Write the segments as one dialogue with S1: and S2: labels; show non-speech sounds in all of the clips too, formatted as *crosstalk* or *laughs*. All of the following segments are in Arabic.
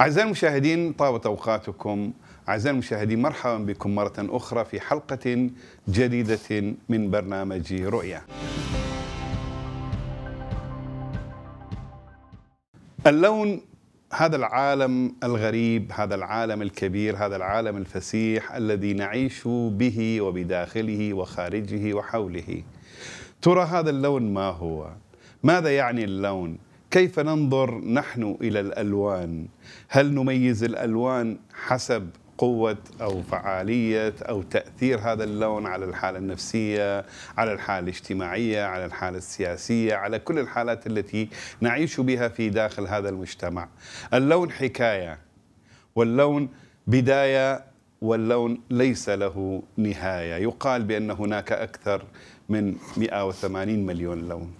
S1: أعزائي المشاهدين طابت أوقاتكم أعزائي المشاهدين مرحبا بكم مرة أخرى في حلقة جديدة من برنامج رؤيا اللون هذا العالم الغريب هذا العالم الكبير هذا العالم الفسيح الذي نعيش به وبداخله وخارجه وحوله ترى هذا اللون ما هو ماذا يعني اللون كيف ننظر نحن الى الالوان؟ هل نميز الالوان حسب قوة أو فعالية أو تأثير هذا اللون على الحالة النفسية على الحالة الاجتماعية على الحالة السياسية على كل الحالات التي نعيش بها في داخل هذا المجتمع اللون حكاية واللون بداية واللون ليس له نهاية يقال بأن هناك أكثر من 180 مليون لون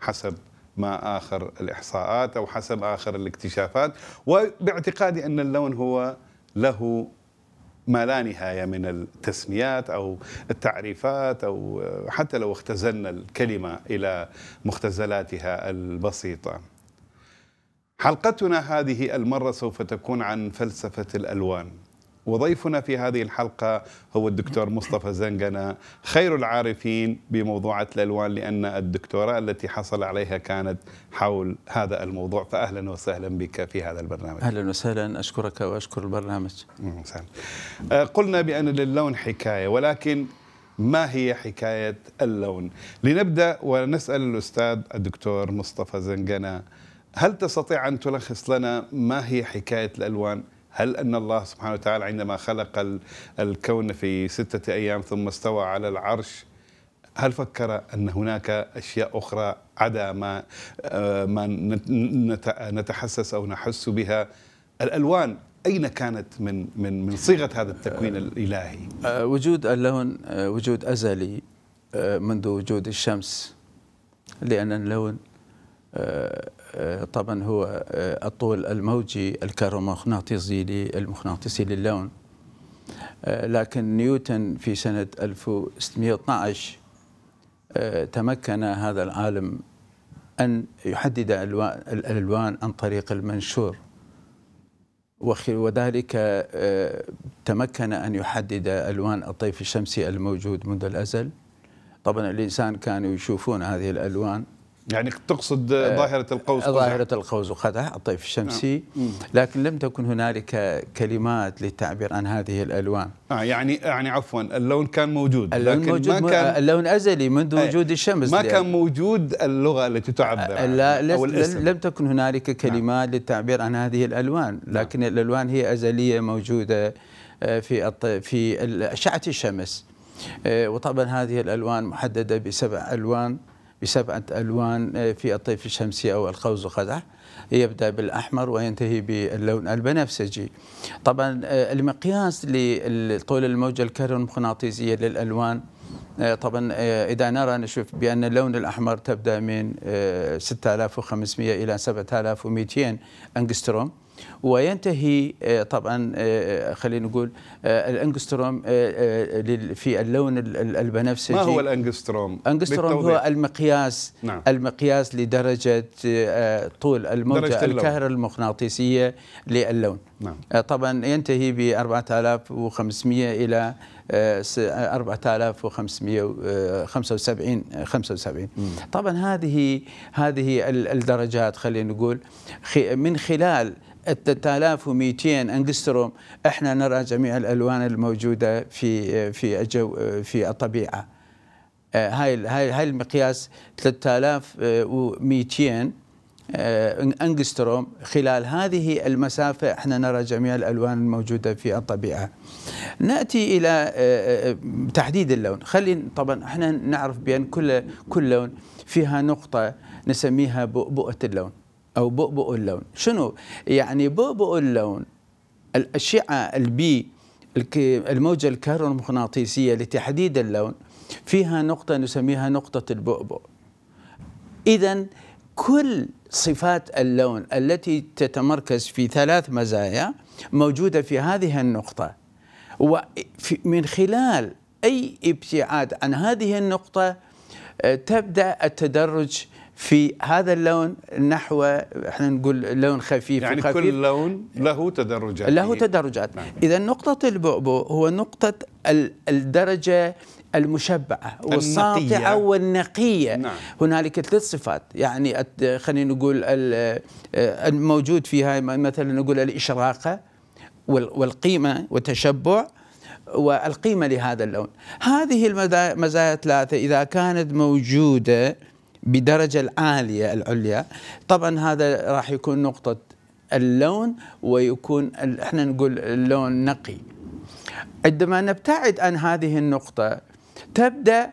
S1: حسب ما آخر الإحصاءات أو حسب آخر الاكتشافات وباعتقادي أن اللون هو له ما لا نهاية من التسميات أو التعريفات أو حتى لو اختزلنا الكلمة إلى مختزلاتها البسيطة حلقتنا هذه المرة سوف تكون عن فلسفة الألوان وضيفنا في هذه الحلقة هو الدكتور مصطفى زنقنا خير العارفين بموضوعة الألوان لأن الدكتوراه التي حصل عليها كانت حول هذا الموضوع فأهلا وسهلا بك في هذا البرنامج أهلا وسهلا أشكرك وأشكر البرنامج سهلا. آه، قلنا بأن للون حكاية ولكن ما هي حكاية اللون لنبدأ ونسأل الأستاذ الدكتور مصطفى زنقنا هل تستطيع أن تلخص لنا ما هي حكاية الألوان هل أن الله سبحانه وتعالى عندما خلق الكون في ستة أيام ثم استوى على العرش هل فكر أن هناك أشياء أخرى عدا ما آه، ما نتحسس أو نحس بها الألوان أين كانت من من من صيغة هذا التكوين آه، الإلهي؟
S2: آه، وجود اللون وجود أزلي منذ وجود الشمس لأن اللون آه، طبعا هو آه، الطول الموجي الكهرومغناطيسي للمغناطيسي للون آه، لكن نيوتن في سنة 1612 تمكن هذا العالم أن يحدد الألوان عن طريق المنشور وذلك تمكن أن يحدد ألوان الطيف الشمسي الموجود منذ الأزل طبعا الإنسان كانوا يشوفون هذه الألوان يعني تقصد آه، ظاهرة
S1: القوس ظاهرة
S2: القوس وقدح الطيف الشمسي نعم. لكن لم تكن هنالك كلمات للتعبير عن هذه الألوان
S1: آه يعني آه، يعني عفوا اللون كان موجود اللون لكن موجود ما كان آه، اللون أزلي منذ وجود الشمس ما كان موجود اللغة التي تعبر لا أو الاسم.
S2: لم تكن هنالك نعم. كلمات للتعبير عن هذه الألوان نعم. لكن الألوان هي أزلية موجودة في في أشعة الشمس وطبعا هذه الألوان محددة بسبع ألوان بسبعة ألوان في الطيف الشمسي أو القوس قزح يبدأ بالأحمر وينتهي باللون البنفسجي طبعا آه، المقياس لطول الموجة الكهرومغناطيسية للألوان آه، طبعا آه، اذا نرى نشوف بان اللون الاحمر تبدا من 6500 الى 7200 انجستروم وينتهي آه، طبعا آه، آه، خلينا نقول الانجستروم في اللون البنفسجي ما هو
S1: الانجستروم؟ الانجستروم هو
S2: المقياس نعم. المقياس لدرجه طول الموجه الكهرومغناطيسيه للون نعم. طبعا ينتهي ب 4500 الى 4575 75 طبعا هذه هذه الدرجات خلينا نقول من خلال 3200 و انجستروم احنا نرى جميع الالوان الموجوده في في الجو في الطبيعه آه، هاي هاي هاي المقياس 3200 آه، انجستروم خلال هذه المسافه احنا نرى جميع الالوان الموجوده في الطبيعه. ناتي الى آه، تحديد اللون، خلي طبعا احنا نعرف بان كل كل لون فيها نقطه نسميها بؤه اللون. أو بؤبؤ اللون شنو يعني بؤبؤ اللون الأشعة البي الموجة الكهرومغناطيسية لتحديد اللون فيها نقطة نسميها نقطة البؤبؤ إذا كل صفات اللون التي تتمركز في ثلاث مزايا موجودة في هذه النقطة ومن خلال أي ابتعاد عن هذه النقطة آه، تبدأ التدرج في هذا اللون نحو احنا نقول لون خفيف يعني خفيف. كل
S1: لون له تدرجات له تدرجات نعم.
S2: اذا نقطه البؤبؤ هو نقطه الدرجه المشبعة والساطعة والنقية نعم. هنالك ثلاث صفات يعني خلينا نقول آه، الموجود فيها مثلا نقول الإشراقة والقيمة والتشبع والقيمة لهذا اللون هذه المزايا الثلاثة إذا كانت موجودة بدرجة العالية العليا طبعا هذا راح يكون نقطة اللون ويكون احنا نقول اللون نقي عندما نبتعد عن هذه النقطة تبدأ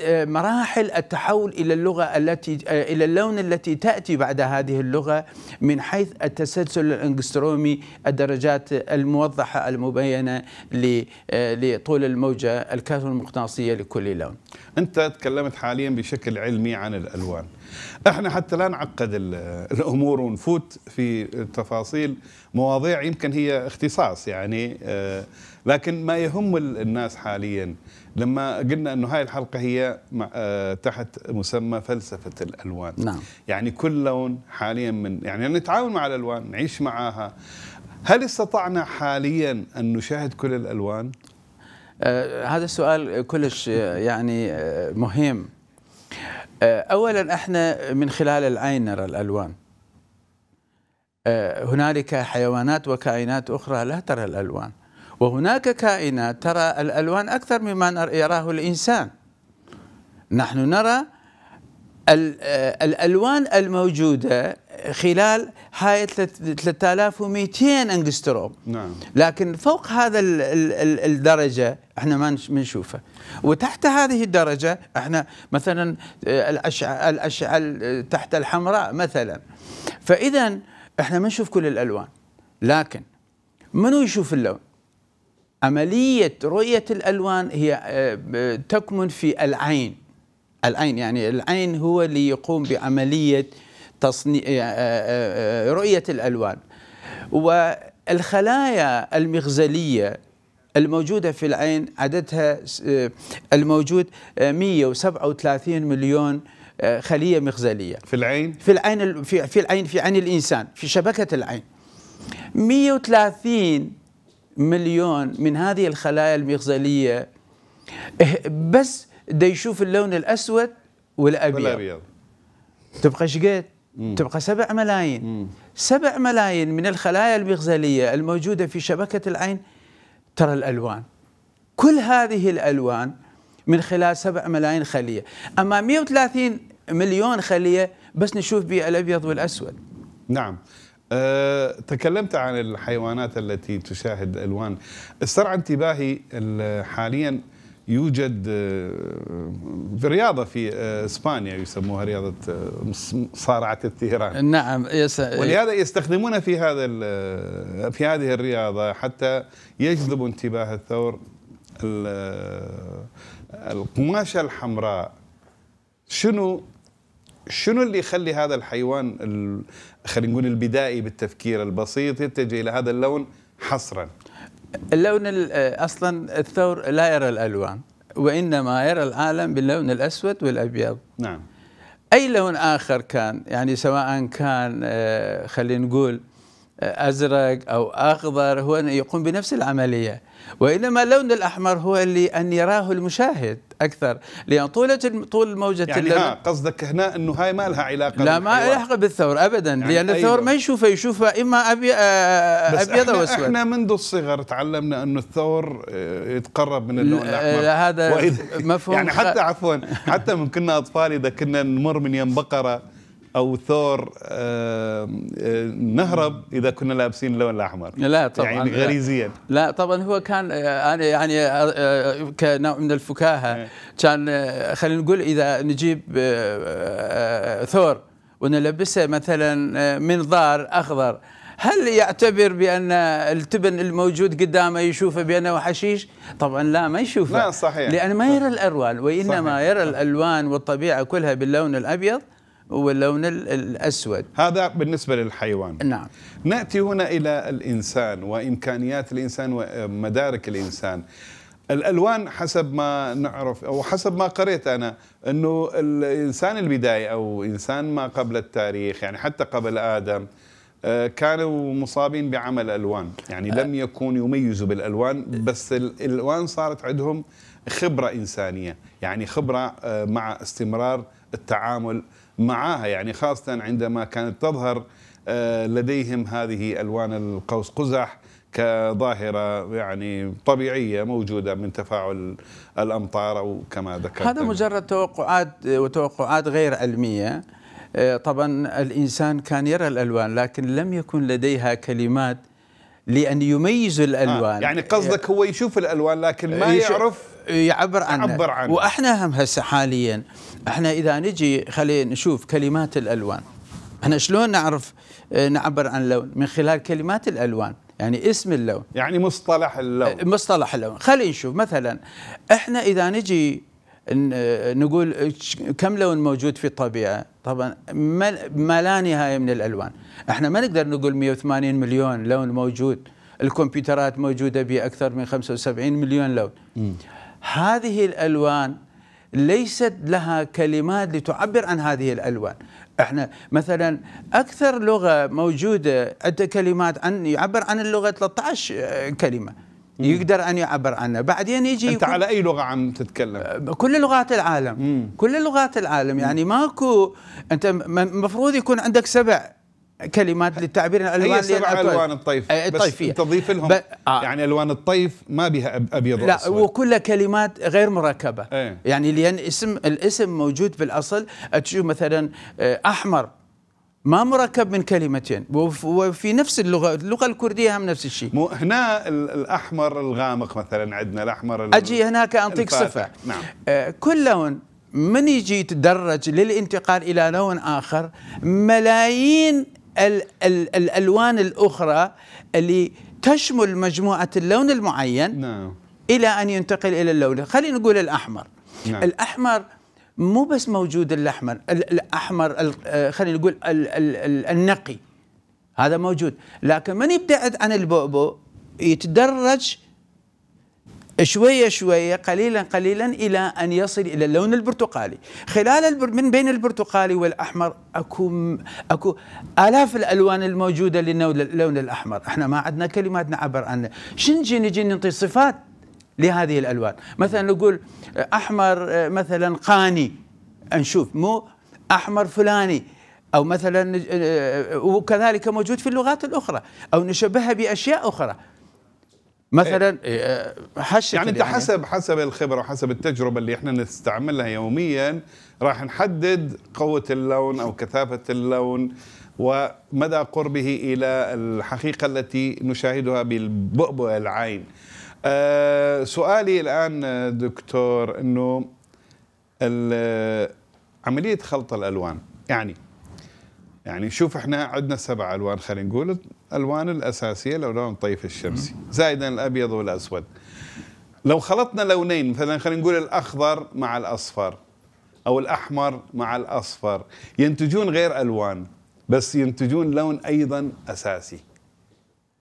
S2: آه، مراحل التحول الى اللغه التي آه، الى اللون التي تاتي بعد هذه اللغه من حيث التسلسل الانجسترومي الدرجات الموضحه المبينه آه، لطول الموجه الكثره المقناطيسيه
S1: لكل لون. انت تكلمت حاليا بشكل علمي عن الالوان. احنا حتى لا نعقد الامور ونفوت في تفاصيل مواضيع يمكن هي اختصاص يعني لكن ما يهم الناس حاليا لما قلنا انه هاي الحلقه هي مع آه تحت مسمى فلسفه الالوان نعم. يعني كل لون حاليا من يعني نتعامل مع الالوان نعيش معاها هل استطعنا حاليا ان نشاهد كل الالوان آه هذا السؤال كلش آه،
S2: يعني آه مهم آه اولا احنا من خلال العين نرى الالوان آه، هنالك حيوانات وكائنات اخرى لا ترى الالوان وهناك كائنات ترى الألوان أكثر مما يراه الإنسان نحن نرى آه، الألوان الموجودة خلال هاي 3200 انجستروم نعم. لكن فوق هذا الدرجة احنا ما نشوفه وتحت هذه الدرجة احنا مثلا الأشعة, الأشعة آه، تحت الحمراء مثلا فإذا احنا ما نشوف كل الألوان لكن منو يشوف اللون عملية رؤية الألوان هي آه، تكمن في العين العين يعني العين هو اللي يقوم بعملية تصنيع آه، آه، رؤية الألوان والخلايا المغزلية الموجودة في العين عددها الموجود 137 مليون خلية مغزلية في العين في العين في, في العين في عين الإنسان في شبكة العين 130 مليون من هذه الخلايا المغزلية إيه، بس دا يشوف اللون الأسود والأبيض والأبيض تبقى شقيت تبقى سبع ملايين سبع ملايين من الخلايا المغزلية الموجودة في شبكة العين ترى الألوان كل هذه الألوان من خلال سبع ملايين خلية أما 130 مليون خلية بس نشوف بها الأبيض والأسود
S1: نعم أه تكلمت عن الحيوانات التي تشاهد الوان استرعى انتباهي حاليا يوجد أه، في رياضة في أه، إسبانيا يسموها رياضة أه، مصارعة التهران نعم يس... ولهذا يستخدمون في هذا في هذه الرياضة حتى يجذب انتباه الثور القماشة الحمراء شنو شنو اللي يخلي هذا الحيوان خلينا نقول البدائي بالتفكير البسيط يتجه الى هذا اللون حصرا اللون آه، اصلا الثور لا يرى الالوان وانما
S2: يرى العالم باللون الاسود والابيض نعم اي لون اخر كان يعني سواء كان آه، خلينا نقول أزرق أو أخضر هو يقوم بنفس العملية وإنما اللون الأحمر هو اللي أن يراه المشاهد أكثر لأن طولة طول موجة يعني ها قصدك هنا أنه هاي ما لها علاقة لا ما لها علاقة بالثور أبدا يعني لأن الثور أيوة. ما يشوفه يشوفه إما أبي آه، آه، أبيض وأسود احنا
S1: منذ الصغر تعلمنا أنه الثور آه، يتقرب من اللون الأحمر هذا مفهوم يعني حتى عفوا حتى من كنا أطفال إذا كنا نمر من يم بقرة او ثور آه، نهرب اذا كنا لابسين اللون الاحمر لا طبعا يعني غريزيا
S2: لا طبعا هو كان انا يعني, يعني، آه، آه، كنوع من الفكاهه إيه. كان خلينا نقول اذا نجيب ثور ونلبسه مثلا منظار اخضر هل يعتبر بان التبن الموجود قدامه يشوفه بانه حشيش؟ طبعا لا ما يشوفه لا صحيح لانه ما يرى الالوان وانما صحيح. يرى الالوان والطبيعه كلها باللون الابيض واللون الأسود
S1: هذا بالنسبة للحيوان نعم نأتي هنا إلى الإنسان وإمكانيات الإنسان ومدارك الإنسان الالوان حسب ما نعرف او حسب ما قريت انا انه الانسان البداية او انسان ما قبل التاريخ يعني حتى قبل ادم آه، كانوا مصابين بعمل الوان يعني لم آه. يكونوا يميزوا بالالوان بس الالوان صارت عندهم خبرة إنسانية يعني خبرة آه، مع استمرار التعامل معها يعني خاصة عندما كانت تظهر آه، لديهم هذه ألوان القوس قزح كظاهرة يعني طبيعية موجودة من تفاعل الأمطار أو كما ذكرت هذا مجرد توقعات وتوقعات غير علمية آه، طبعا
S2: الإنسان كان يرى الألوان لكن لم يكن لديها كلمات لأن يميز الألوان آه يعني قصدك
S1: هو يشوف الألوان لكن ما يعرف يعبر عنه يعبر عنه
S2: واحنا هم هسه حاليا احنا اذا نجي خلينا نشوف كلمات الالوان احنا شلون نعرف آه، نعبر عن اللون من خلال كلمات الالوان يعني اسم اللون يعني مصطلح اللون آه، مصطلح اللون خلينا نشوف مثلا احنا اذا نجي آه، نقول كم لون موجود في الطبيعه طبعا ما لا نهايه من الالوان احنا ما نقدر نقول 180 مليون لون موجود الكمبيوترات موجوده باكثر من 75 مليون لون م. هذه الألوان ليست لها كلمات لتعبر عن هذه الألوان احنا مثلا اكثر لغه موجوده عندها كلمات عن يعبر عن اللغه 13 آه، كلمه يقدر ان يعبر عنها بعدين يجي انت على اي لغه عم تتكلم آه، كل لغات العالم مم. كل لغات العالم يعني ماكو انت المفروض يكون عندك سبع كلمات للتعبير الالوان هي سبع الوان الطيف الطيفيه آه، تضيف لهم ب... آه. يعني الوان الطيف ما بها ابيض لا وأسود. وكلها كلمات غير مركبه أي. يعني لان اسم الاسم موجود بالاصل تشوف مثلا آه، احمر ما مركب من كلمتين وفي نفس اللغه اللغه الكرديه هم نفس الشيء مو هنا الاحمر الغامق مثلا عندنا الاحمر اجي هناك انطيك صفه نعم. آه، كل لون من يجي يتدرج للانتقال الى لون اخر ملايين ال ال الالوان الاخرى اللي تشمل مجموعه اللون المعين نعم. الى ان ينتقل الى اللون خلينا نقول الاحمر نعم. الاحمر مو بس موجود الاحمر الاحمر آه، خلينا نقول الـ الـ النقي هذا موجود لكن من يبتعد عن البؤبؤ يتدرج شوية شوية قليلا قليلا إلى أن يصل إلى اللون البرتقالي خلال البر من بين البرتقالي والأحمر أكو, أكو آلاف الألوان الموجودة للون الأحمر احنا ما عندنا كلمات نعبر عبر عنه شنجي نجي نعطي صفات لهذه الألوان مثلا نقول أحمر آه، مثلا قاني نشوف مو أحمر فلاني أو مثلا آه، آه، وكذلك موجود في اللغات الأخرى أو نشبهها بأشياء أخرى
S1: مثلا إيه، آه، حشة يعني انت حسب حسب الخبره وحسب التجربه اللي احنا نستعملها يوميا راح نحدد قوه اللون او كثافه اللون ومدى قربه الى الحقيقه التي نشاهدها بالبؤبؤ العين. أه سؤالي الان دكتور انه آه، عمليه خلط الالوان يعني يعني شوف احنا عندنا سبع الوان خلينا نقول الألوان الأساسية لون الطيف الشمسي زائدا الأبيض والأسود لو خلطنا لونين مثلا خلينا نقول الأخضر مع الأصفر أو الأحمر مع الأصفر ينتجون غير ألوان بس ينتجون لون أيضا أساسي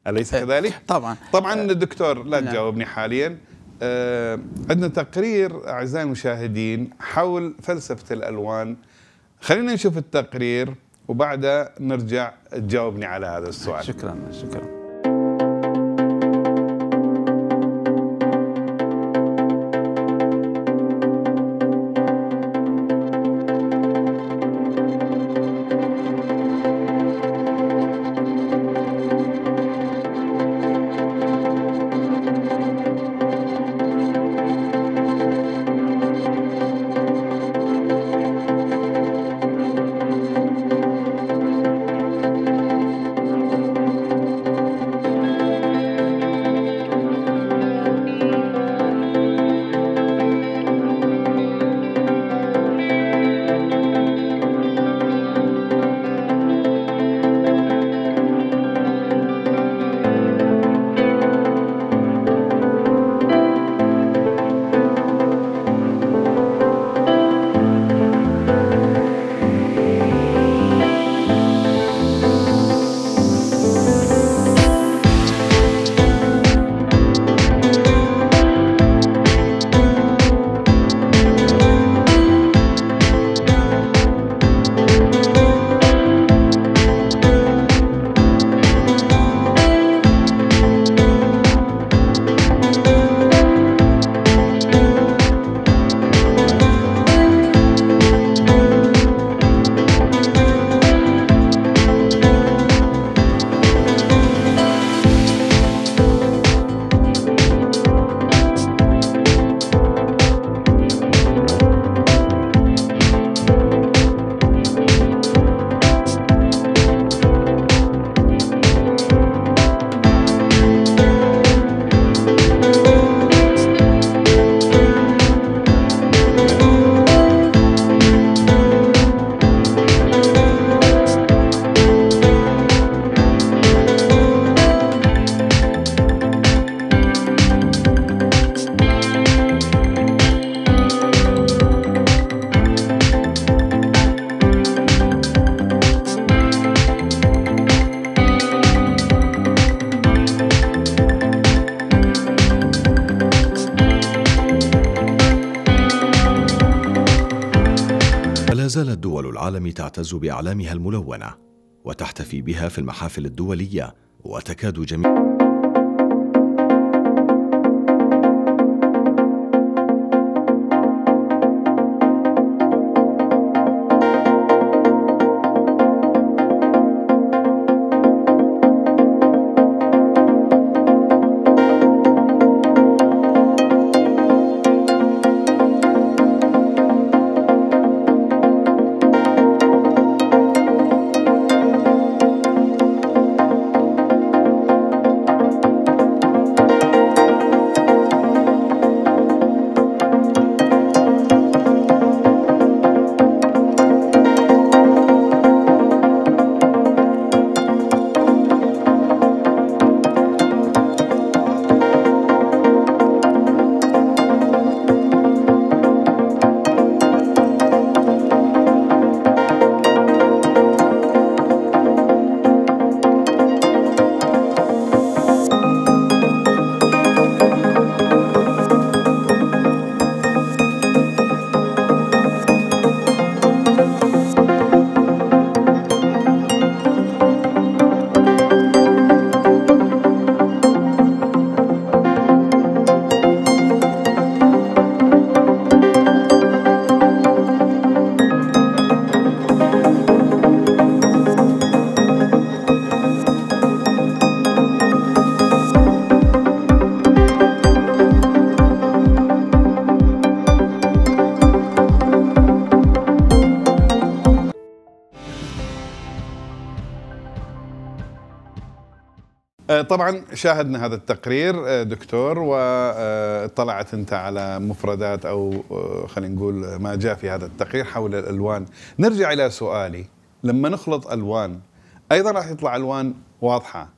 S1: أليس إيه، كذلك؟ طبعا طبعا إيه. دكتور لا نعم. تجاوبني حاليا آه، عندنا تقرير أعزائي المشاهدين حول فلسفة الألوان خلينا نشوف التقرير وبعدها نرجع تجاوبني على هذا السؤال شكرا شكرا تعتز باعلامها الملونه وتحتفي بها في المحافل الدوليه وتكاد جميع طبعا شاهدنا هذا التقرير آه، دكتور وطلعت انت على مفردات او آه، خلينا نقول ما جاء في هذا التقرير حول الالوان نرجع الى سؤالي لما نخلط الوان ايضا راح يطلع الوان واضحه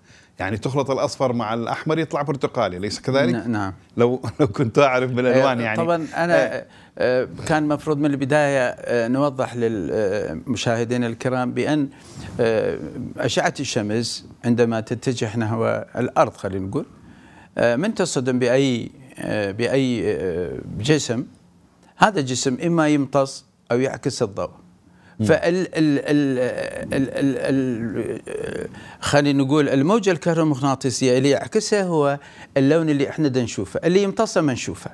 S1: يعني تخلط الاصفر مع الاحمر يطلع برتقالي ليس كذلك نعم لو *laughs* لو كنت اعرف بالالوان يعني طبعا انا آه. آه،
S2: كان مفروض من البدايه آه، نوضح للمشاهدين الكرام بان اشعه الشمس عندما تتجه نحو الارض خلينا نقول من تصطدم باي باي جسم هذا الجسم اما يمتص او يعكس الضوء فال خلينا نقول الموجه الكهرومغناطيسيه اللي يعكسها هو اللون اللي احنا دا نشوفه اللي يمتصه ما نشوفه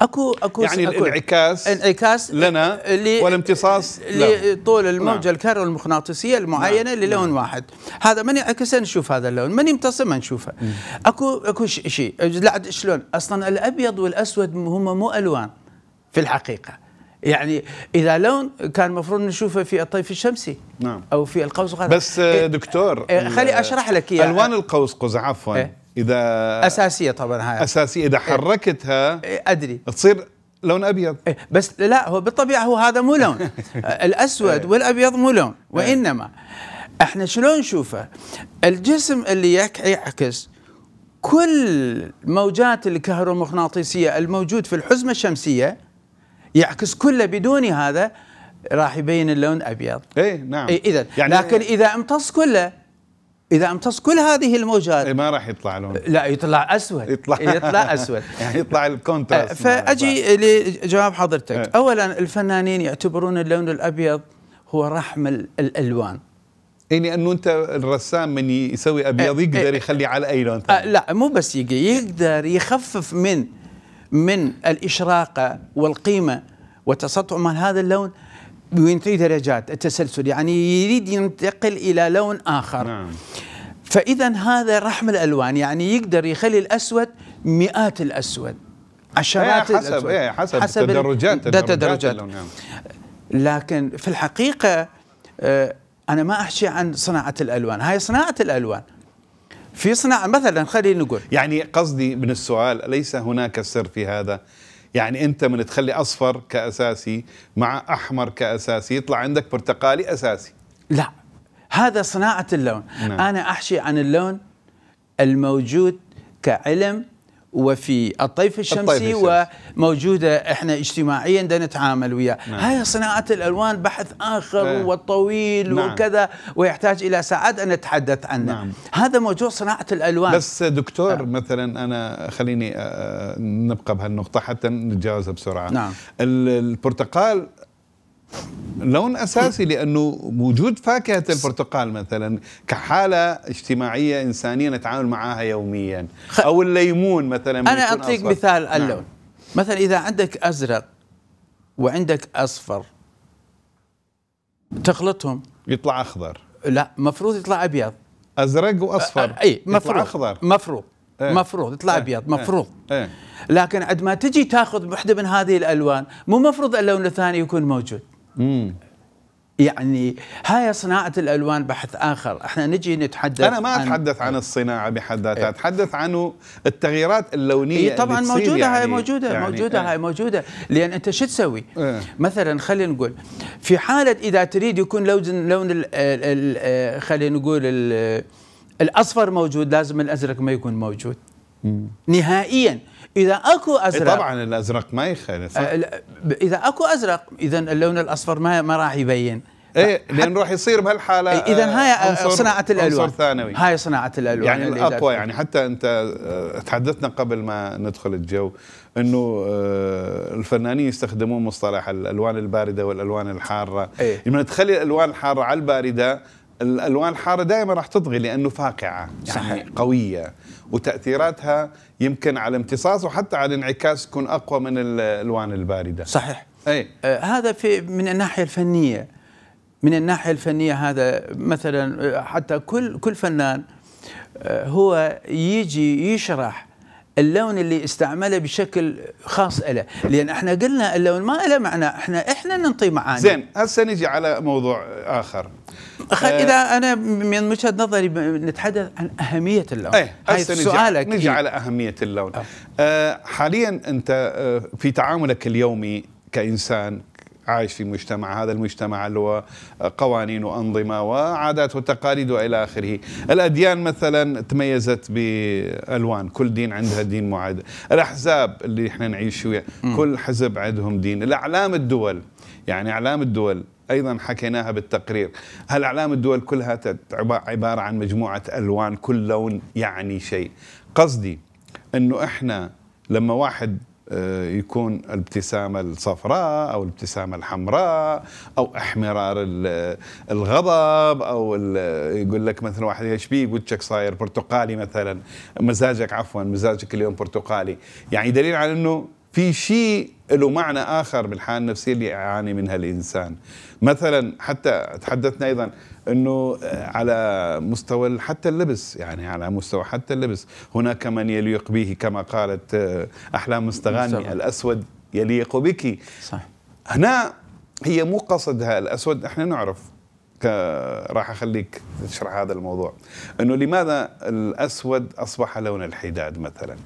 S1: اكو اكو يعني أكو الانعكاس
S2: انعكاس لنا والامتصاص لطول نعم. الموجه نعم. الكهرومغناطيسيه المعينه نعم. للون نعم. واحد هذا من يعكسه نشوف هذا اللون من يمتصه ما نشوفه اكو اكو شيء شلون اصلا الابيض والاسود هم مو الوان في الحقيقه يعني اذا لون كان المفروض نشوفه في الطيف الشمسي نعم او في القوس قزح بس آه، إيه،
S1: دكتور إيه، خلي آه، اشرح لك اياها الوان القوس قزح عفوا إيه؟ اذا
S2: اساسيه طبعا هاي
S1: اساسيه اذا إيه. حركتها إيه؟ ادري تصير لون ابيض إيه بس
S2: لا هو بالطبيعه هو هذا مو لون *laughs* الاسود والابيض مو لون وانما احنا شلون نشوفه الجسم اللي يعكس كل موجات الكهرومغناطيسيه الموجود في الحزمه الشمسيه يعكس كله بدون هذا راح يبين اللون ابيض اي نعم إيه اذا يعني لكن اذا امتص كله اذا امتص كل هذه الموجات إيه ما راح يطلع لون لا يطلع اسود يطلع إيه، يطلع اسود *laughs* يعني
S1: يطلع الكونتراست
S2: فاجي لجواب حضرتك إيه اولا الفنانين يعتبرون اللون الابيض هو رحم الالوان
S1: يعني انه انت الرسام من يسوي ابيض إيه، يقدر إيه. يخلي على اي لون ثاني آه، لا مو بس يقدر يخفف من من الإشراقة والقيمة
S2: وتسطع مال هذا اللون ينتهي درجات التسلسل يعني يريد ينتقل إلى لون آخر نعم. فإذا هذا رحم الألوان يعني يقدر يخلي الأسود مئات الأسود عشرات إيه، حسب الأسود ايه حسب, حسب تدرجات تدرجات نعم. لكن في الحقيقة آه، أنا ما أحكي
S1: عن صناعة الألوان هاي صناعة الألوان في صناعة مثلا خلينا نقول يعني قصدي من السؤال ليس هناك سر في هذا يعني انت من تخلي اصفر كاساسي مع احمر كاساسي يطلع عندك برتقالي اساسي لا
S2: هذا صناعه اللون نعم. انا احشي عن اللون الموجود كعلم وفي الطيف الشمسي الطيف وموجودة احنا اجتماعيا دا نتعامل وياه نعم. هاي صناعة الألوان بحث آخر اه. وطويل نعم. وكذا ويحتاج إلى ساعات أن نتحدث عنه نعم. هذا موضوع صناعة الألوان بس
S1: دكتور آه. مثلا أنا خليني آه، آه، نبقى بهالنقطة حتى نتجاوزها بسرعة نعم. البرتقال لون اساسي لانه وجود فاكهه البرتقال مثلا كحاله اجتماعيه انسانيه نتعامل معها يوميا او الليمون مثلا انا اعطيك مثال نعم. اللون مثلا اذا عندك ازرق
S2: وعندك اصفر تخلطهم يطلع اخضر لا مفروض يطلع ابيض ازرق واصفر اي مفروض يطلع اخضر مفروض ايه مفروض يطلع إيه. ابيض ايه مفروض ايه لكن عندما تجي تاخذ وحده من هذه الالوان مو مفروض اللون الثاني يكون موجود مم. يعني هاي صناعة الألوان
S1: بحث آخر احنا نجي نتحدث أنا ما أتحدث عن, عن الصناعة بحد ذاتها إيه. أتحدث عن التغييرات اللونية ايه طبعا اللي موجودة يعني هاي موجودة يعني موجودة ايه هاي موجودة لأن أنت شو تسوي
S2: ايه مثلا خلينا نقول في حالة إذا تريد يكون لون لون خلينا نقول الأصفر موجود لازم الأزرق ما يكون موجود نهائيا اذا اكو إيه، ازرق طبعا
S1: الازرق ما يخالف آه،
S2: اذا اكو ازرق اذا اللون الاصفر ما ما راح يبين ايه لان راح يصير بهالحاله إيه، اذا هاي آه، صناعه الالوان ثانوي هاي صناعه الالوان يعني الاقوى يعني
S1: حتى انت آه، تحدثنا قبل ما ندخل الجو انه الفنانين يستخدمون مصطلح الالوان البارده والالوان الحاره إيه؟ يعني لما تخلي الالوان الحاره على البارده الالوان الحاره دائما راح تطغي لانه فاقعه يعني صحيح. قويه وتاثيراتها يمكن على امتصاص وحتى على الانعكاس تكون اقوى من الالوان البارده صحيح
S2: أي. آه هذا في من الناحيه الفنيه من الناحيه الفنيه هذا مثلا آه، حتى كل كل فنان آه، هو يجي يشرح اللون اللي استعمله بشكل خاص له لان احنا قلنا اللون ما له معنى احنا احنا ننطي معاني زين
S1: هسه نجي على موضوع اخر أخي آه. إذا
S2: أنا من وجهة نظري نتحدث عن أهمية اللون أيه حيث سؤالك نجي على
S1: أهمية اللون أه. آه حاليا أنت آه، في تعاملك اليومي كإنسان عايش في مجتمع هذا المجتمع اللي هو آه، قوانين وأنظمة وعادات وتقاليد وإلى آخره الأديان مثلا تميزت بألوان كل دين عندها دين معين الأحزاب اللي احنا نعيش فيها كل حزب عندهم دين الأعلام الدول يعني اعلام الدول ايضا حكيناها بالتقرير هل اعلام الدول كلها عباره عن مجموعه الوان كل لون يعني شيء قصدي انه احنا لما واحد آه، يكون الابتسامة الصفراء أو الابتسامة الحمراء أو احمرار الغضب أو يقول لك مثلا واحد ايش بيك وجهك صاير برتقالي مثلا مزاجك عفوا مزاجك اليوم برتقالي يعني دليل على أنه في شيء له معنى آخر بالحالة النفسية اللي يعاني منها الإنسان مثلا حتى تحدثنا أيضا أنه آه، على مستوى حتى اللبس يعني على مستوى حتى اللبس هناك من يليق به كما قالت آه، أحلام مستغاني الأسود يليق بك صح هنا هي مو قصدها الأسود احنا نعرف راح اخليك تشرح هذا الموضوع انه لماذا الاسود اصبح لون الحداد مثلا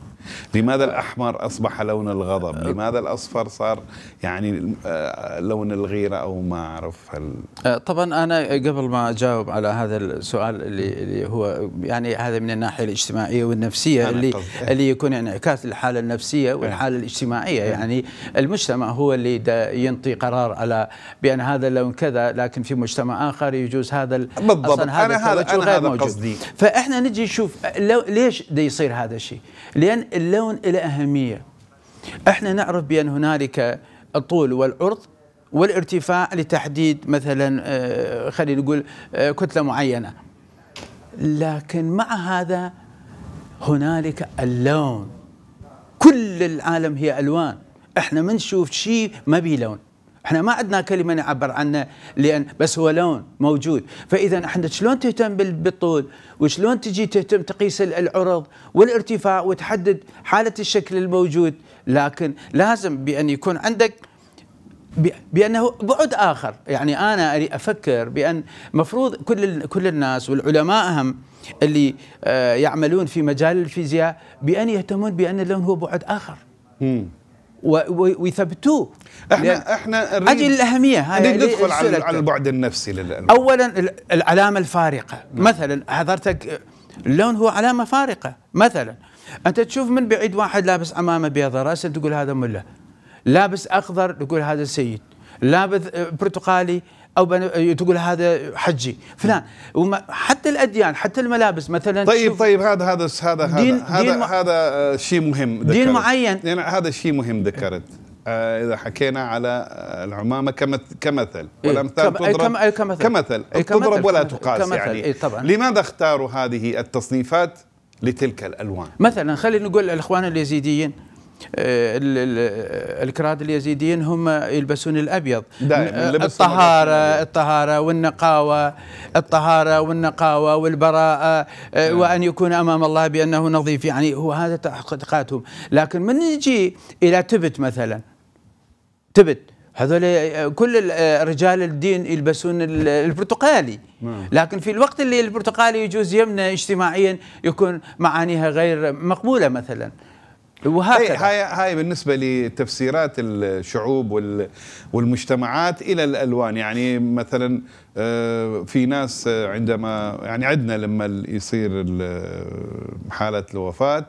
S1: لماذا الأحمر أصبح لون الغضب لماذا الأصفر صار يعني آه، لون الغيرة أو ما أعرف هل آه، طبعا أنا قبل
S2: ما أجاوب على هذا السؤال اللي هو يعني هذا من الناحية الاجتماعية والنفسية اللي, إيه. اللي يكون انعكاس للحالة النفسية إيه. والحالة الاجتماعية إيه. يعني المجتمع هو اللي ينطي قرار على بأن هذا اللون كذا لكن في مجتمع آخر يجوز هذا بالضبط أصلاً هذا أنا هذا أنا هذا قصدي فإحنا نجي نشوف ليش يصير هذا الشيء لأن اللون له أهمية احنا نعرف بأن هنالك الطول والعرض والارتفاع لتحديد مثلا آه، خلينا نقول آه، كتلة معينة لكن مع هذا هنالك اللون كل العالم هي ألوان احنا ما نشوف شيء ما بيه لون احنا ما عندنا كلمه نعبر عنه لان بس هو لون موجود فاذا احنا شلون تهتم بالطول وشلون تجي تهتم تقيس العرض والارتفاع وتحدد حاله الشكل الموجود لكن لازم بان يكون عندك بانه بعد اخر يعني انا افكر بان مفروض كل كل الناس والعلماء هم اللي آه، يعملون في مجال الفيزياء بان يهتمون بان اللون هو بعد اخر. ويثبتوه احنا احنا اجل الاهميه هاي ندخل على, على البعد
S1: النفسي للألم. اولا العلامه
S2: الفارقه نعم. مثلا حضرتك اللون هو علامه فارقه مثلا انت تشوف من بعيد واحد لابس عمامه بيضاء راسا تقول هذا مله لابس اخضر تقول هذا سيد لابس آه، برتقالي او تقول هذا حجي فلان وما حتى الاديان حتى الملابس مثلا طيب
S1: طيب هذا هذا هذا دين هذا دين هذا شيء مهم ذكرت دين معين يعني هذا شيء مهم ذكرت آه، اذا حكينا على العمامه كمثل إيه، والامثال إيه تضرب أي كمثل كمثل أي تضرب ولا تقاس يعني إيه طبعا لماذا اختاروا هذه التصنيفات لتلك الالوان
S2: مثلا خلينا نقول الاخوان اليزيديين آه، الكراد اليزيديين هم يلبسون الابيض دائما الطهاره الطهاره والنقاوه الطهاره والنقاوه والبراءه آه، نعم. وان يكون امام الله بانه نظيف يعني هو هذا تحقيقاتهم لكن من نجي الى تبت مثلا تبت هذول آه، كل رجال الدين يلبسون البرتقالي نعم. لكن في الوقت اللي البرتقالي يجوز يمنى اجتماعيا يكون معانيها غير مقبوله مثلا
S1: وهكذا هاي هاي بالنسبه لتفسيرات الشعوب والمجتمعات الى الالوان يعني مثلا آه، في ناس آه، عندما يعني عندنا لما يصير حاله الوفاه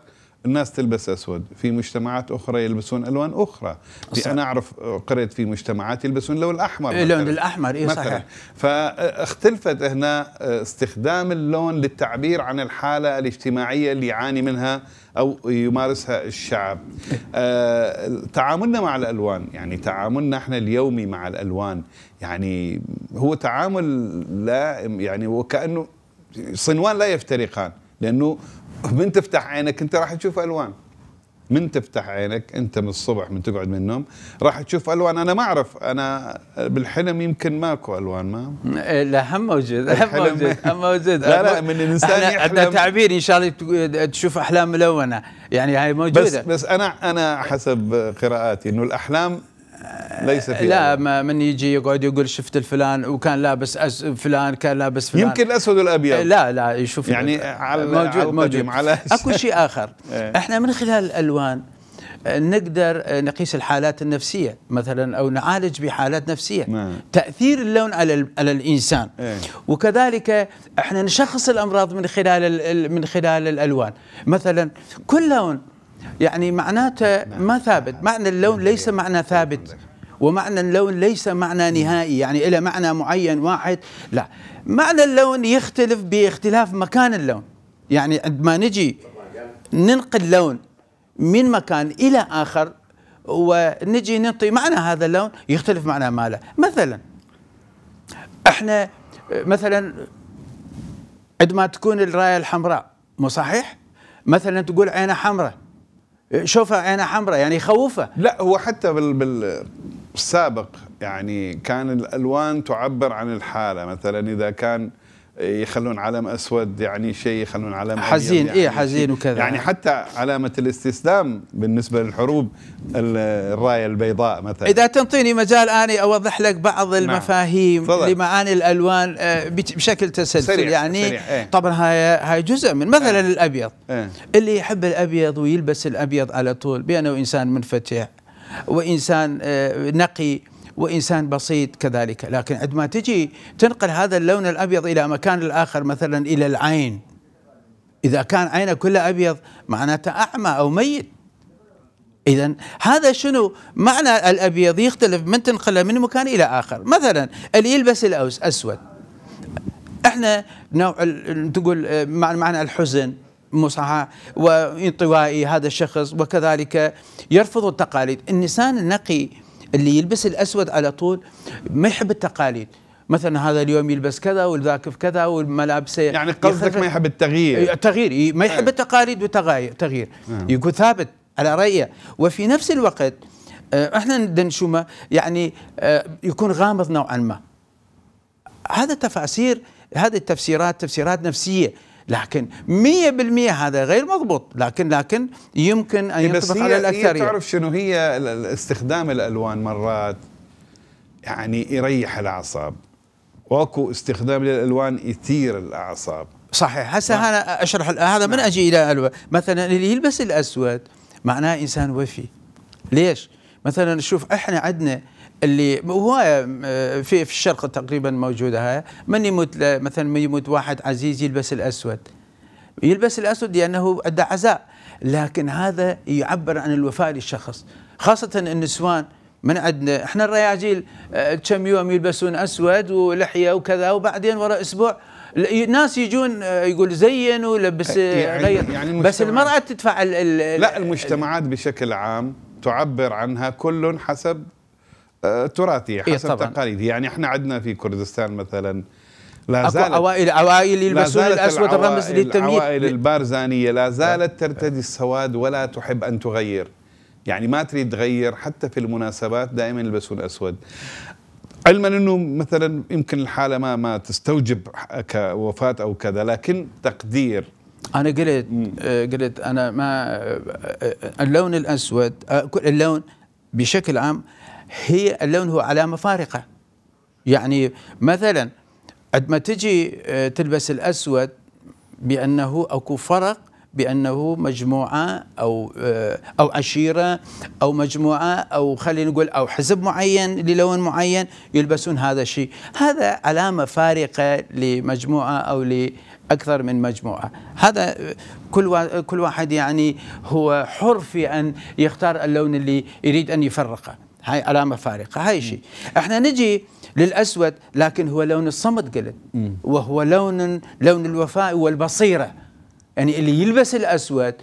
S1: الناس تلبس اسود في مجتمعات اخرى يلبسون الوان اخرى في انا اعرف قريت في مجتمعات يلبسون اللون الاحمر إيه، اللون الاحمر اي صحيح فاختلفت هنا استخدام اللون للتعبير عن الحاله الاجتماعيه اللي يعاني منها او يمارسها الشعب آه، تعاملنا مع الالوان يعني تعاملنا احنا اليومي مع الالوان يعني هو تعامل لا يعني وكانه صنوان لا يفترقان لانه *laughs* من تفتح عينك انت راح تشوف الوان من تفتح عينك انت من الصبح من تقعد من النوم راح تشوف الوان انا ما اعرف انا بالحلم يمكن ماكو الوان
S2: ما إيه، لا هم موجود هم موجود هم موجود *laughs* لا لا من الانسان يحلم تعبير ان شاء الله تشوف احلام ملونه يعني
S1: هاي موجوده بس بس انا انا حسب قراءاتي انه الاحلام ليس في لا
S2: ما من يجي يقعد يقول شفت الفلان وكان لابس أس فلان كان لابس فلان يمكن الاسود والابيض لا لا يشوف يعني على موجود موجود على اكو شيء اخر *laughs* إيه. احنا من خلال الالوان آه، نقدر آه، نقيس الحالات النفسيه مثلا او نعالج بحالات نفسيه مم. نعم. تاثير اللون على على الانسان ايه. وكذلك احنا نشخص الامراض من خلال من خلال الالوان مثلا كل لون يعني معناته ما ثابت معنى اللون ليس معنى ثابت ومعنى اللون ليس معنى نهائي يعني له معنى معين واحد لا معنى اللون يختلف باختلاف مكان اللون يعني عندما نجي ننقل لون من مكان إلى آخر ونجي نعطي معنى هذا اللون يختلف معنى ماله مثلا احنا مثلا عندما تكون الراية الحمراء مو صحيح مثلا تقول عينه حمراء
S1: شوفها عينها حمراء يعني يخوفها لا هو حتى بال بالسابق يعني كان الالوان تعبر عن الحاله مثلا اذا كان يخلون علم اسود يعني شيء يخلون علم حزين إيه، يعني ايه حزين وكذا يعني حتى علامه الاستسلام بالنسبه للحروب الرايه البيضاء مثلا
S2: اذا تنطيني مجال اني اوضح لك بعض نعم. المفاهيم نعم. لمعاني الالوان آه، بشكل تسلسل سريع يعني سريع. ايه طبعا هاي هاي جزء من مثلا ايه الابيض ايه اللي يحب الابيض ويلبس الابيض على طول بانه انسان منفتح وانسان آه، نقي وإنسان بسيط كذلك لكن عندما تجي تنقل هذا اللون الأبيض إلى مكان الآخر مثلا إلى العين إذا كان عينه كله أبيض معناته أعمى أو ميت إذا هذا شنو معنى الأبيض يختلف من تنقله من مكان إلى آخر مثلا اللي يلبس الأوس أسود احنا نوع تقول آه، معنى الحزن مصحى وانطوائي هذا الشخص وكذلك يرفض التقاليد الإنسان النقي اللي يلبس الاسود على طول ما يحب التقاليد مثلا هذا اليوم يلبس كذا والذاك في كذا والملابس يعني قصدك ما يحب التغيير التغيير إيه، إيه، ما يحب إيه. التقاليد والتغيير أه. نعم. يكون ثابت على رايه وفي نفس الوقت آه، احنا ندنشوما يعني آه، يكون غامض نوعا ما هذا تفاسير هذه التفسيرات تفسيرات نفسيه لكن 100% هذا غير مضبوط لكن لكن يمكن ان إيه، ينطبق على الاكثريه بس تعرف
S1: شنو هي استخدام الالوان مرات يعني يريح الاعصاب واكو استخدام للالوان يثير الاعصاب صحيح هسه نعم. انا اشرح هذا من نعم. اجي الى الوان مثلا اللي يلبس الاسود
S2: معناه انسان وفي ليش مثلا شوف احنا عندنا اللي هو آه، في في الشرق تقريبا موجوده هاي من يموت مثلا من يموت واحد عزيز يلبس الاسود يلبس الاسود لانه عنده عزاء لكن هذا يعبر عن الوفاء للشخص خاصه النسوان من عندنا احنا الرياجيل آه، كم يوم يلبسون اسود ولحيه وكذا وبعدين وراء اسبوع الناس
S1: يجون آه، يقول زين ولبس إيه، يعني, غير يعني بس المراه تدفع ال الـ لا المجتمعات بشكل عام تعبر عنها كل حسب آه، تراثي إيه، حسب إيه تقاليده يعني احنا عندنا في كردستان مثلا لا زالت اوائل اوائل البسول الاسود الرمز للتمييز العوائل البارزانيه لا زالت ترتدي السواد ولا تحب ان تغير يعني ما تريد تغير حتى في المناسبات دائما يلبسون اسود علما انه مثلا يمكن الحاله ما ما تستوجب كوفاه او كذا لكن تقدير انا قلت آه، قلت انا ما آه،
S2: اللون الاسود اللون بشكل عام هي اللون هو علامة فارقة يعني مثلا عندما تجي آه، تلبس الأسود بأنه أكو فرق بأنه مجموعة أو آه، أو عشيرة أو مجموعة أو خلينا نقول أو حزب معين للون معين يلبسون هذا الشيء هذا علامة فارقة لمجموعة أو لأكثر من مجموعة هذا آه، كل كل واحد يعني هو حر في أن يختار اللون اللي يريد أن يفرقه هاي علامة فارقة هاي شيء احنا نجي للأسود لكن هو لون الصمت قلت وهو لون لون الوفاء والبصيرة يعني اللي يلبس الأسود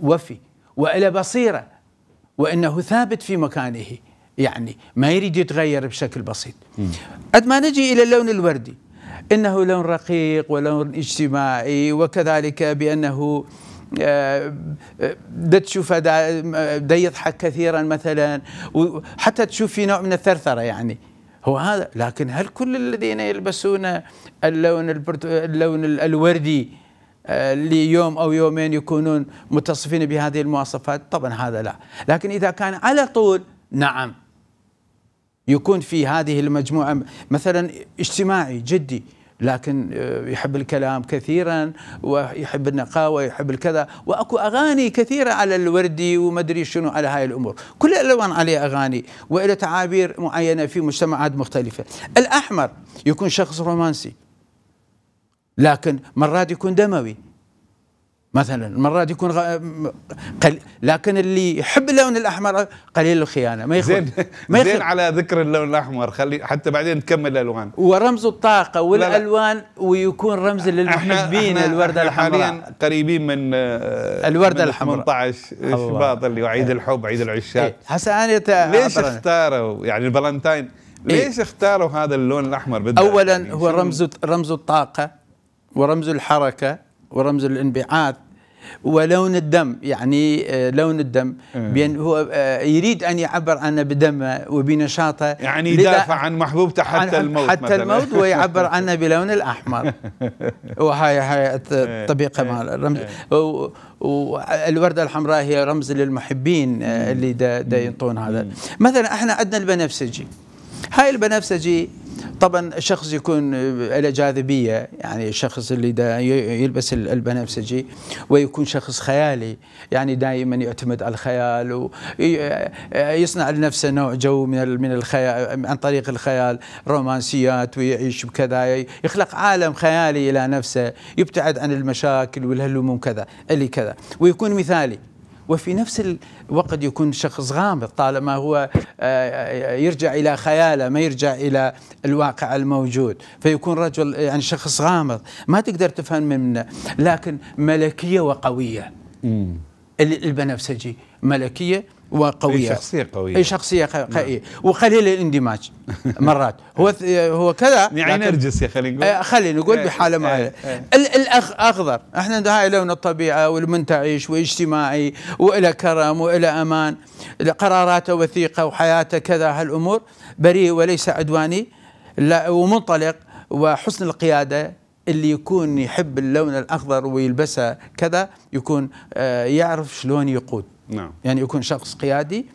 S2: وفي وإلى بصيرة وإنه ثابت في مكانه يعني ما يريد يتغير بشكل بسيط قد ما نجي إلى اللون الوردي إنه لون رقيق ولون اجتماعي وكذلك بأنه آه، آه، ده تشوفه آه، ده, يضحك كثيرا مثلا حتى تشوف في نوع من الثرثرة يعني هو هذا لكن هل كل الذين يلبسون اللون اللون الوردي ليوم او يومين يكونون متصفين بهذه المواصفات طبعا هذا لا لكن اذا كان على طول نعم يكون في هذه المجموعه مثلا اجتماعي جدي لكن آه، يحب الكلام كثيرا ويحب النقاوة ويحب الكذا وأكو أغاني كثيرة على الوردي ومدري شنو على هاي الأمور كل الألوان عليه أغاني وإلى تعابير معينة في مجتمعات مختلفة الأحمر يكون شخص رومانسي لكن مرات يكون دموي مثلا مرات يكون غ... قل... لكن اللي يحب اللون الاحمر قليل الخيانه ما يخل... زين
S1: ما يخل... زين على ذكر اللون الاحمر خلي حتى بعدين نكمل الالوان ورمز الطاقه والالوان لا لا. ويكون رمز
S2: للمحبين احنا الورده الحمراء حاليا
S1: قريبين من آه، الورده الحمراء 18 شباط اللي عيد إيه. الحب عيد العشاق إيه. هسه انا ليش اختاروا يعني الفالنتاين إيه. ليش إيه؟ اختاروا هذا اللون الاحمر اولا يعني هو رمز رمز الطاقه
S2: ورمز الحركه ورمز الانبعاث ولون الدم يعني آه، لون الدم إيه. بين هو آه، يريد أن يعبر عنه بدمه وبنشاطه يعني يدافع
S1: عن محبوبته حتى عن الموت حتى مثلاً. الموت ويعبر
S2: عنه *laughs* بلون الأحمر وهاي هاي إيه. الطبيقه إيه. مال الرمز والوردة الحمراء هي رمز للمحبين آه، اللي دا, دا ينطون هذا مثلا احنا عندنا البنفسجي هاي البنفسجي طبعا الشخص يكون له جاذبيه يعني الشخص اللي دا يلبس البنفسجي ويكون شخص خيالي يعني دائما يعتمد على الخيال ويصنع لنفسه نوع جو من من الخيال عن طريق الخيال رومانسيات ويعيش بكذا يخلق عالم خيالي الى نفسه يبتعد عن المشاكل والهلوم كذا اللي كذا ويكون مثالي وفي نفس الوقت يكون شخص غامض طالما هو آه، آه، يرجع إلى خياله ما يرجع إلى الواقع الموجود فيكون رجل يعني شخص غامض ما تقدر تفهم منه لكن ملكية وقوية البنفسجي ملكية وقويه أي شخصيه قويه أي شخصيه قويه نعم. وقليل الاندماج *laughs* مرات هو هو كذا يعني نرجسي خلينا نقول آه خلينا نقول إيه، بحاله إيه، معينه إيه. الاخ اخضر احنا هاي لون الطبيعه والمنتعش واجتماعي والى كرم والى امان قراراته وثيقه وحياته كذا هالامور بريء وليس عدواني لا ومنطلق وحسن القياده اللي يكون يحب اللون الاخضر ويلبسه كذا يكون آه يعرف شلون يقود نعم يعني يكون شخص قيادي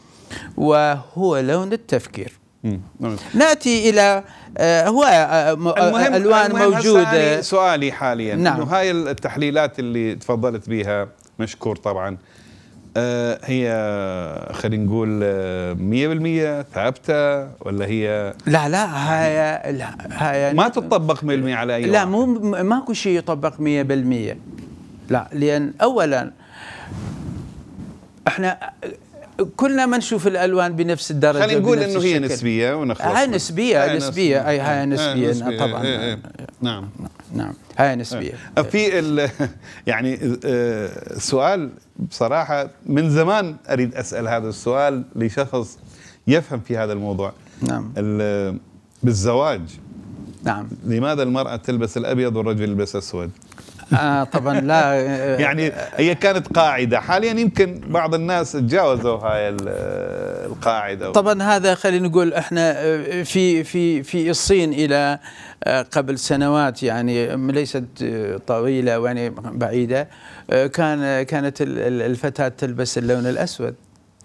S2: وهو لون التفكير نعم. ناتي الى آه، هو آه، آه، المهم الوان المهم موجوده
S1: سؤالي حاليا نعم. انه هاي التحليلات اللي تفضلت بها مشكور طبعا هي خلينا نقول 100% ثابته ولا هي لا لا هي لا هاي يعني ما تطبق 100% على اي لا مو ماكو شيء
S2: يطبق 100% لا لان اولا احنا كلنا ما نشوف الالوان بنفس الدرجه خلينا نقول انه هي نسبيه ونخلص هاي نسبيه هاي نسبيه اي هاي آه، نسبيه, طبعا نعم. إيه، إيه، إيه. نعم.
S1: نعم نعم هاي نسبيه آه، في *laughs* يعني آه، سؤال بصراحه من زمان اريد اسال هذا السؤال لشخص يفهم في هذا الموضوع نعم بالزواج نعم لماذا المراه تلبس الابيض والرجل يلبس اسود آه طبعا لا آه، آه، يعني هي كانت قاعده حاليا يمكن بعض الناس تجاوزوا هاي آه، القاعده طبعا هذا خلينا نقول احنا
S2: في في في الصين الى قبل سنوات يعني ليست طويله يعني بعيده كان كانت الفتاه تلبس اللون
S1: الاسود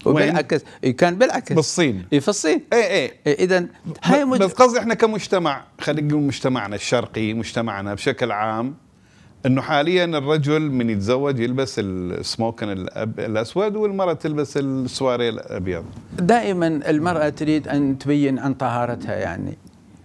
S1: وبالعكس كان بالعكس بالصين اي في الصين اي اي اذا هاي مج... بس قصدي احنا كمجتمع خلينا نقول مجتمعنا الشرقي مجتمعنا بشكل عام انه حاليا الرجل من يتزوج يلبس السموكن الاسود والمراه تلبس السواري الابيض
S2: دائما المراه تريد ان تبين عن طهارتها يعني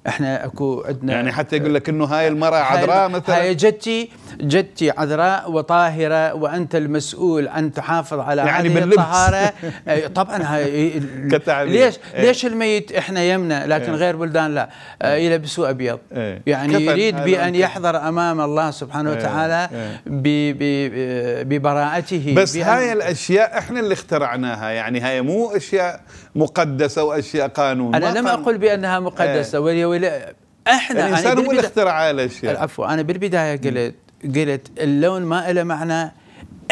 S2: احنا اكو عندنا يعني
S1: حتى يقول لك انه هاي
S2: المراه عذراء مثلا هاي جدتي جدتي عذراء وطاهره وانت المسؤول ان تحافظ على يعني هذه الطهاره *laughs* طبعا هاي *laughs* ليش إيه. ليش الميت احنا يمنا لكن ايه غير بلدان لا إيه. آه، يلبسوا ابيض ايه يعني يريد بان يحضر امام الله سبحانه ايه وتعالى
S1: إيه. ببراءته بس هاي الاشياء احنا اللي اخترعناها يعني هاي مو اشياء مقدسه واشياء قانون انا لم
S2: اقل بانها مقدسه ولا احنا الانسان هو
S1: اللي اخترع الاشياء عفوا انا بالبدايه قلت
S2: قلت اللون ما له معنى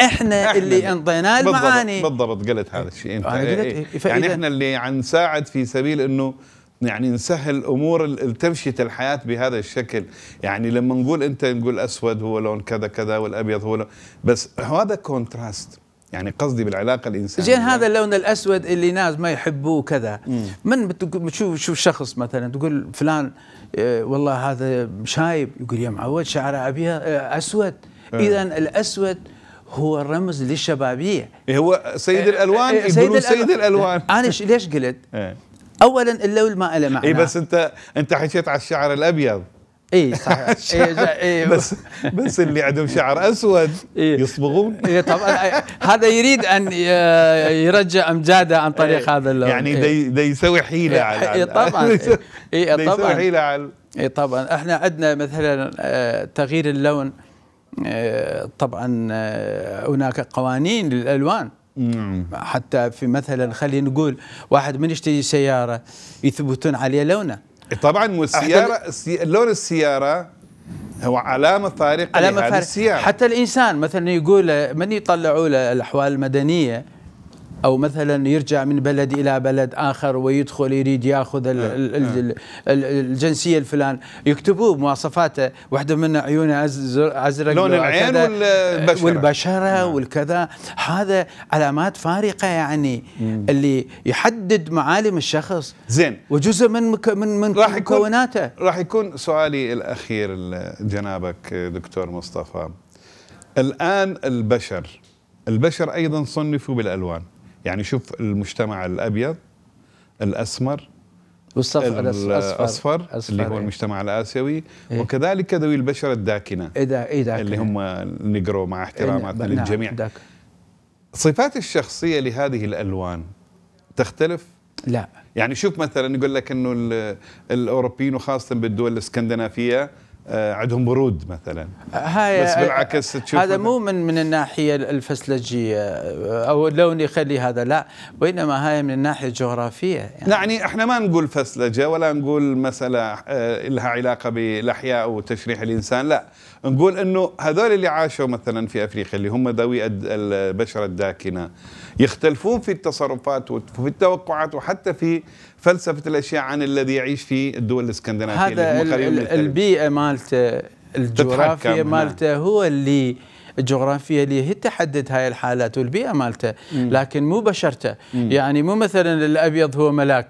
S2: احنا, احنا اللي انطيناه المعاني
S1: بالضبط قلت هذا الشيء إيه، انت أنا قلت إيه، إيه، يعني احنا اللي عم نساعد في سبيل انه يعني نسهل امور تمشيه الحياه بهذا الشكل يعني لما نقول انت نقول اسود هو لون كذا كذا والابيض هو لون بس هذا كونتراست يعني قصدي بالعلاقه الانسانيه زين هذا اللون الاسود اللي ناس ما يحبوه كذا من بتشوف شوف شخص
S2: مثلا تقول فلان آه، والله هذا شايب يقول يا معود شعره ابيض آه، اسود إيه. اذا الاسود هو الرمز للشبابيه إيه،
S1: هو سيد آه، الالوان سيد, سيد الالوان *laughs* انا ليش قلت؟ إيه. اولا اللون ما له معنى اي بس انت انت حكيت على الشعر الابيض اي صحيح *laughs* إيه بس بس اللي عندهم شعر اسود إيه يصبغون *laughs* إيه طبعا
S2: هذا يريد ان يرجع امجاده عن طريق إيه هذا اللون يعني إيه دي
S1: يسوي حيله إيه على اي طبعا *laughs* اي إيه طبعا يسوي حيله على
S2: اي طبعا احنا عندنا مثلا آه، تغيير اللون آه، طبعا آه، هناك قوانين للالوان حتى في مثلا خلينا نقول واحد من يشتري سياره يثبتون عليه لونه
S1: طبعا والسياره السي... لون السياره هو علامه فارقه علامه فارقه السيارة.
S2: حتى الانسان مثلا يقول من يطلعوا له الاحوال المدنيه أو مثلا يرجع من بلد إلى بلد آخر ويدخل يريد يأخذ نعم، نعم. الجنسية الفلان يكتبوه مواصفاته واحدة من عيونه أزرق لون العين والبشرة والبشرة نعم. والكذا هذا علامات فارقة يعني اللي يحدد معالم الشخص زين وجزء من من من راح مكوناته
S1: راح يكون سؤالي الأخير جنابك دكتور مصطفى الآن البشر البشر أيضا صنفوا بالألوان يعني شوف المجتمع الابيض الاسمر والصف الاصفر اللي هو إيه. المجتمع الاسيوي إيه؟ وكذلك ذوي البشره الداكنه إيه دا إيه داكنة. اللي إيه. هم النجرو مع إيه، احتراماتنا إيه للجميع نعم، داك. صفات الشخصيه لهذه الالوان تختلف؟ لا يعني شوف مثلا يقول لك انه الاوروبيين وخاصه بالدول الاسكندنافيه آه، عندهم برود مثلا آه، هاي بس آه، بالعكس تشوف هذا مو
S2: من من الناحيه الفسلجيه او اللون يخلي هذا لا وانما هاي من الناحيه الجغرافيه يعني,
S1: يعني احنا ما نقول فسلجه ولا نقول مساله لها علاقه بالاحياء وتشريح الانسان لا نقول انه هذول اللي عاشوا مثلا في افريقيا اللي هم ذوي البشره الداكنه يختلفون في التصرفات وفي التوقعات وحتى في فلسفه الاشياء عن الذي يعيش في الدول الاسكندنافيه هذا
S2: البيئه مالته الجغرافيا مالته نعم. هو اللي الجغرافيا اللي هي تحدد هاي الحالات والبيئه مالته لكن مو بشرته يعني مو مثلا الابيض هو ملاك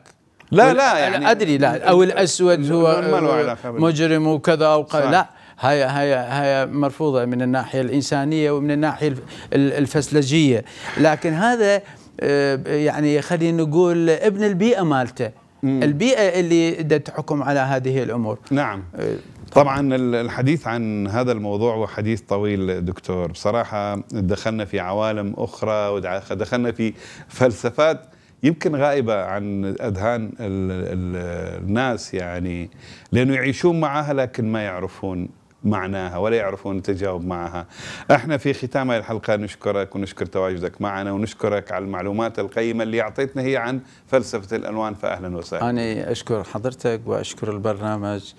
S2: لا لا يعني ادري لا او الاسود هو مجرم وكذا او لا هاي هاي هاي مرفوضه من الناحيه الانسانيه ومن الناحيه الفسلجيه لكن هذا آه، يعني خلينا نقول ابن البيئه مالته البيئه اللي تحكم على هذه الامور
S1: نعم آه، طبعا الحديث عن هذا الموضوع هو حديث طويل دكتور بصراحه دخلنا في عوالم اخرى ودخلنا في فلسفات يمكن غائبة عن أذهان الناس يعني لأنه يعيشون معها لكن ما يعرفون معناها ولا يعرفون التجاوب معها احنا في ختام هذه الحلقة نشكرك ونشكر تواجدك معنا ونشكرك على المعلومات القيمة اللي أعطيتنا هي عن فلسفة الألوان فأهلا وسهلا
S2: أنا أشكر حضرتك وأشكر البرنامج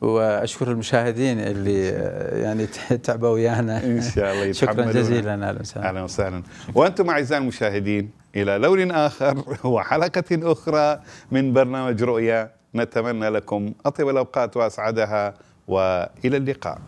S2: واشكر المشاهدين اللي يعني *laughs*
S1: تعبوا ويانا ان شاء الله *laughs* شكرا جزيلا اهلا وسهلا اهلا وسهلا وانتم اعزائي المشاهدين الى لون اخر وحلقه اخرى من برنامج رؤيا نتمنى لكم اطيب الاوقات واسعدها والى اللقاء